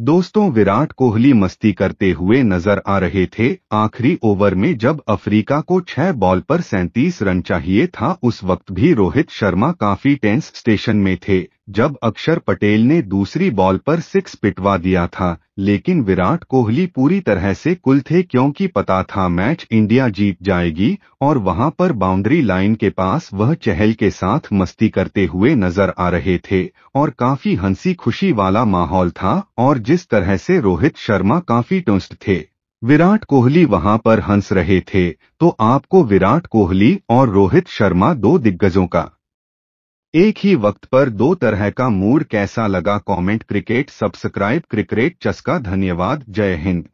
दोस्तों विराट कोहली मस्ती करते हुए नजर आ रहे थे आखिरी ओवर में जब अफ्रीका को छह बॉल पर सैंतीस रन चाहिए था उस वक्त भी रोहित शर्मा काफी टेंस स्टेशन में थे जब अक्षर पटेल ने दूसरी बॉल पर सिक्स पिटवा दिया था लेकिन विराट कोहली पूरी तरह से कुल थे क्योंकि पता था मैच इंडिया जीत जाएगी और वहां पर बाउंड्री लाइन के पास वह चहल के साथ मस्ती करते हुए नजर आ रहे थे और काफी हंसी खुशी वाला माहौल था और जिस तरह से रोहित शर्मा काफी टुस्ट थे विराट कोहली वहां पर हंस रहे थे तो आपको विराट कोहली और रोहित शर्मा दो दिग्गजों का एक ही वक्त पर दो तरह का मूड कैसा लगा कमेंट क्रिकेट सब्सक्राइब क्रिकेट चस्का धन्यवाद जय हिंद